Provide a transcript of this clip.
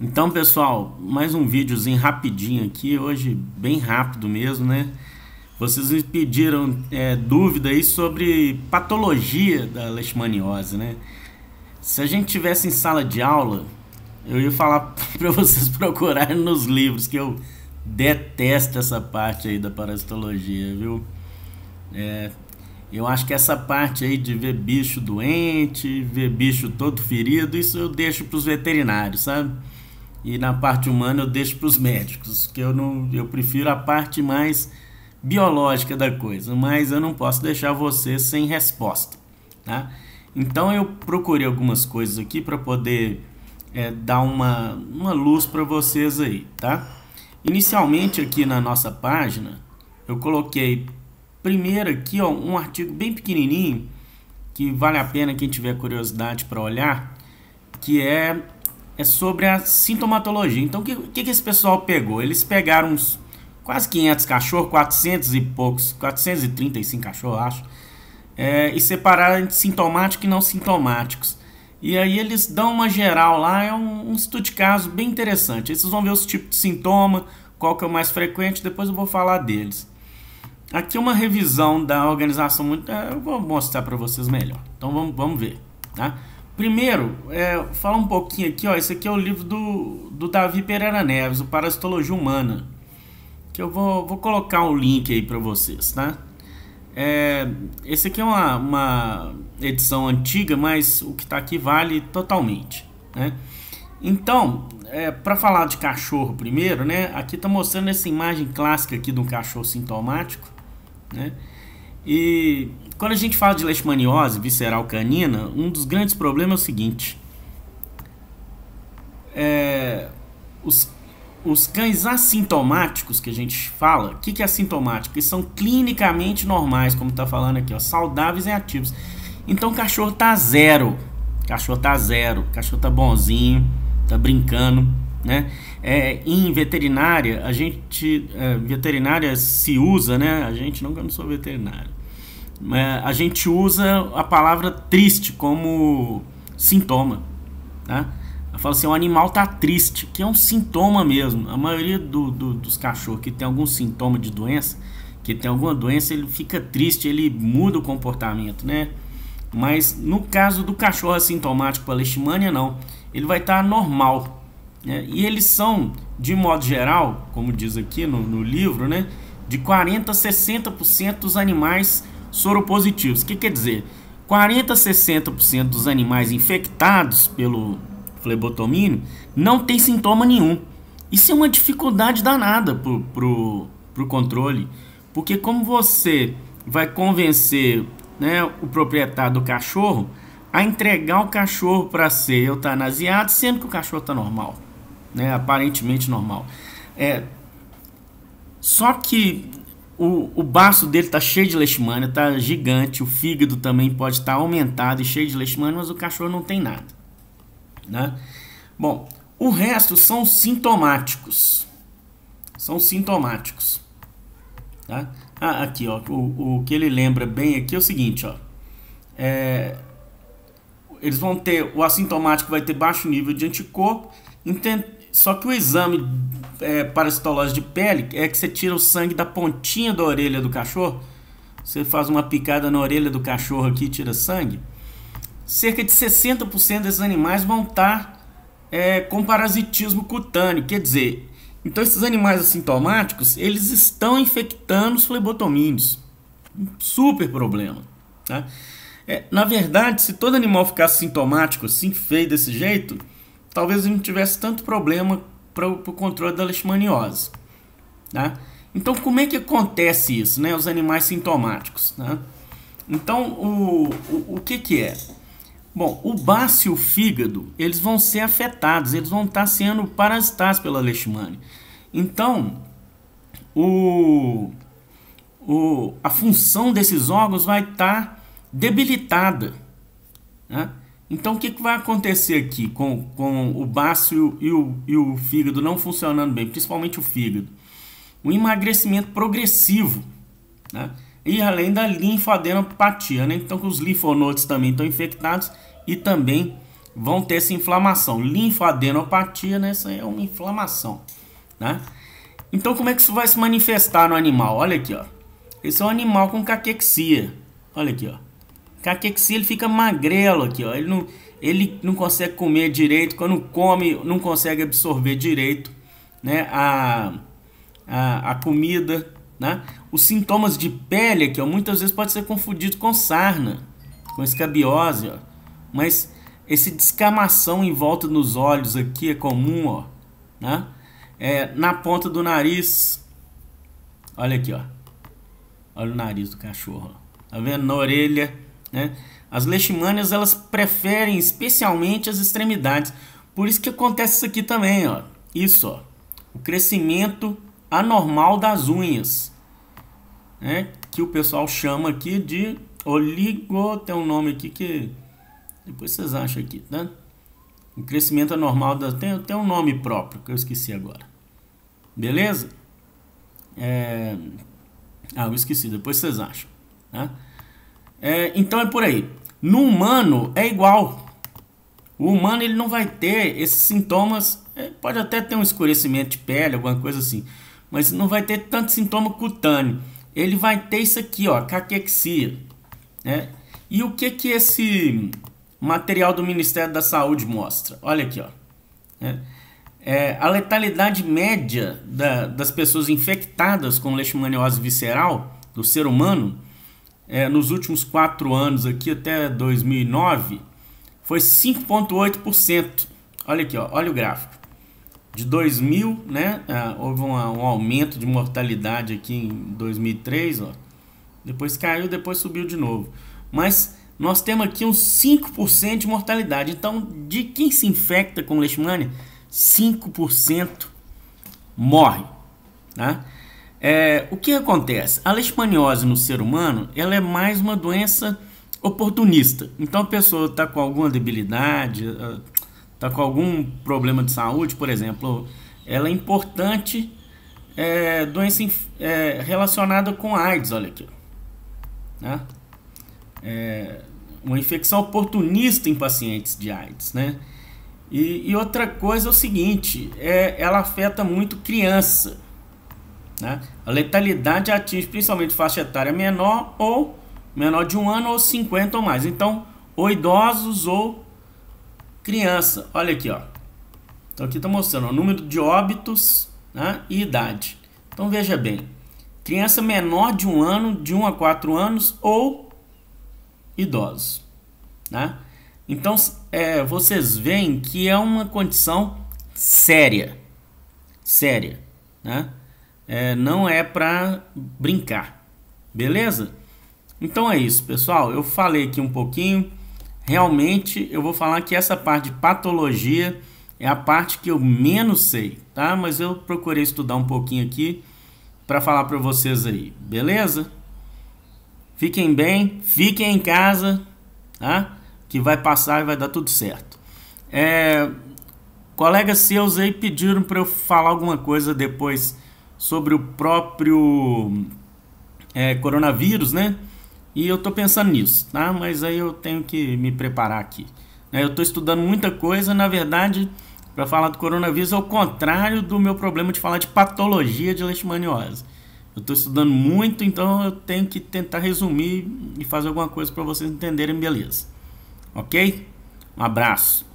Então, pessoal, mais um videozinho rapidinho aqui, hoje bem rápido mesmo, né? Vocês me pediram é, dúvida aí sobre patologia da leishmaniose, né? Se a gente tivesse em sala de aula, eu ia falar para vocês procurarem nos livros, que eu detesto essa parte aí da parasitologia, viu? É, eu acho que essa parte aí de ver bicho doente, ver bicho todo ferido, isso eu deixo para os veterinários, sabe? e na parte humana eu deixo para os médicos, que eu não, eu prefiro a parte mais biológica da coisa, mas eu não posso deixar você sem resposta, tá? Então eu procurei algumas coisas aqui para poder é, dar uma, uma luz para vocês aí, tá? Inicialmente aqui na nossa página eu coloquei primeiro aqui ó, um artigo bem pequenininho que vale a pena quem tiver curiosidade para olhar, que é é sobre a sintomatologia. Então, o que, que, que esse pessoal pegou? Eles pegaram uns quase 500 cachorros, 400 e poucos, 435 cachorros, acho, é, e separaram entre sintomáticos e não sintomáticos. E aí eles dão uma geral lá, é um, um estudo de caso bem interessante. Aí vocês vão ver os tipos de sintoma, qual que é o mais frequente, depois eu vou falar deles. Aqui uma revisão da organização, é, eu vou mostrar para vocês melhor. Então vamos, vamos ver, tá? Primeiro, é, fala um pouquinho aqui, ó. Esse aqui é o livro do, do Davi Pereira Neves, o Parasitologia Humana. Que eu vou, vou colocar o um link aí para vocês, tá? É, esse aqui é uma, uma edição antiga, mas o que está aqui vale totalmente, né? Então, é, para falar de cachorro primeiro, né? Aqui está mostrando essa imagem clássica aqui de um cachorro sintomático, né? E quando a gente fala de leishmaniose visceral canina, um dos grandes problemas é o seguinte: é, os, os cães assintomáticos que a gente fala, o que, que é assintomático? Que são clinicamente normais, como está falando aqui, ó, saudáveis e ativos. Então o cachorro tá zero, o cachorro tá zero, cachorro tá bonzinho, tá brincando, né? É, em veterinária, a gente, é, veterinária se usa, né? A gente não, eu não sou veterinário é, a gente usa a palavra triste como sintoma. Tá? Ela fala assim: o animal tá triste, que é um sintoma mesmo. A maioria do, do, dos cachorros que tem algum sintoma de doença, que tem alguma doença, ele fica triste, ele muda o comportamento, né? Mas no caso do cachorro assintomático para leishmania, não. Ele vai estar tá normal. Né? E eles são, de modo geral, como diz aqui no, no livro, né? De 40 a 60% dos animais soropositivos. O que quer dizer? 40 a 60% dos animais infectados pelo flebotomínio não tem sintoma nenhum. Isso é uma dificuldade danada pro, pro, pro controle, porque como você vai convencer né, o proprietário do cachorro a entregar o cachorro para ser eutanasiado, sendo que o cachorro está normal, né, aparentemente normal. É, só que o, o baço dele tá cheio de leishmania, tá gigante. O fígado também pode estar tá aumentado e cheio de leishmania, mas o cachorro não tem nada. Né? Bom, o resto são sintomáticos. São sintomáticos. Tá? Ah, aqui, ó. O, o que ele lembra bem aqui é o seguinte, ó. É, eles vão ter, o assintomático vai ter baixo nível de anticorpo, só que o exame é, parasitolose de pele é que você tira o sangue da pontinha da orelha do cachorro. Você faz uma picada na orelha do cachorro aqui e tira sangue. Cerca de 60% desses animais vão estar é, com parasitismo cutâneo. Quer dizer, então esses animais assintomáticos, eles estão infectando os flebotomíneos. Um super problema. Tá? É, na verdade, se todo animal ficasse sintomático assim, feio desse jeito, talvez não tivesse tanto problema para o controle da leishmaniose. Tá? Então, como é que acontece isso, né? Os animais sintomáticos, né? Então, o, o, o que que é? Bom, o baço e o fígado, eles vão ser afetados, eles vão estar sendo parasitados pela leishmania. Então, o, o, a função desses órgãos vai estar debilitada, né? Então o que, que vai acontecer aqui com, com o baço e o, e o fígado não funcionando bem, principalmente o fígado? Um emagrecimento progressivo, né? E além da linfadenopatia, né? Então os linfonodos também estão infectados e também vão ter essa inflamação. Linfadenopatia, né? Essa é uma inflamação, né? Então como é que isso vai se manifestar no animal? Olha aqui, ó. Esse é um animal com caquexia. Olha aqui, ó. Caquexi ele fica magrelo aqui, ó. Ele não, ele não consegue comer direito. Quando come, não consegue absorver direito, né? A, a, a comida, né? Os sintomas de pele aqui, ó, muitas vezes pode ser confundido com sarna, com escabiose, ó. Mas esse descamação em volta dos olhos aqui é comum, ó, né? É, na ponta do nariz. Olha aqui, ó. Olha o nariz do cachorro, ó. Tá vendo? Na orelha. Né? As leishmanias elas preferem especialmente as extremidades. Por isso que acontece isso aqui também, ó. Isso, ó. O crescimento anormal das unhas, né? Que o pessoal chama aqui de oligo, tem um nome aqui que depois vocês acham aqui, né? O crescimento anormal da tem, tem um nome próprio que eu esqueci agora. Beleza? É... Ah, eu esqueci, depois vocês acham, tá? É, então é por aí. No humano é igual. O humano ele não vai ter esses sintomas. É, pode até ter um escurecimento de pele, alguma coisa assim. Mas não vai ter tanto sintoma cutâneo. Ele vai ter isso aqui, ó, caquexia. Né? E o que que esse material do Ministério da Saúde mostra? Olha aqui, ó. É, é, a letalidade média da, das pessoas infectadas com leishmaniose visceral do ser humano é, nos últimos quatro anos aqui até 2009 foi 5,8%. Olha aqui, ó, olha o gráfico. De 2000, né, ah, houve um, um, aumento de mortalidade aqui em 2003, ó. depois caiu, depois subiu de novo. Mas nós temos aqui uns 5% de mortalidade. Então, de quem se infecta com leishmania, 5% morre. Tá? É, o que acontece? A leishmaniose no ser humano ela é mais uma doença oportunista. Então a pessoa está com alguma debilidade, está ah, com algum problema de saúde, por exemplo, ela é importante é, doença é, relacionada com AIDS, olha aqui. Né? É, uma infecção oportunista em pacientes de AIDS, né? E, e outra coisa é o seguinte, é, ela afeta muito criança. Né? A letalidade atinge principalmente faixa etária menor ou menor de um ano ou 50 ou mais. Então, ou idosos ou criança. Olha aqui, ó. Então aqui está mostrando o número de óbitos né, e idade. Então veja bem, criança menor de um ano, de 1 um a 4 anos ou idosos. Né? Então é, vocês veem que é uma condição séria, séria. Né? é, não é para brincar, beleza? Então é isso, pessoal. Eu falei aqui um pouquinho. Realmente, eu vou falar que essa parte de patologia é a parte que eu menos sei, tá? Mas eu procurei estudar um pouquinho aqui para falar para vocês aí, beleza? Fiquem bem, fiquem em casa, tá? Que vai passar e vai dar tudo certo. É, colegas seus aí pediram para eu falar alguma coisa depois sobre o próprio é, coronavírus, né? E eu tô pensando nisso, tá? Mas aí eu tenho que me preparar aqui. Né, eu tô estudando muita coisa, na verdade, para falar do coronavírus, ao contrário do meu problema de falar de patologia de leishmaniose. Eu tô estudando muito, então eu tenho que tentar resumir e fazer alguma coisa para vocês entenderem, beleza? Ok? Um abraço.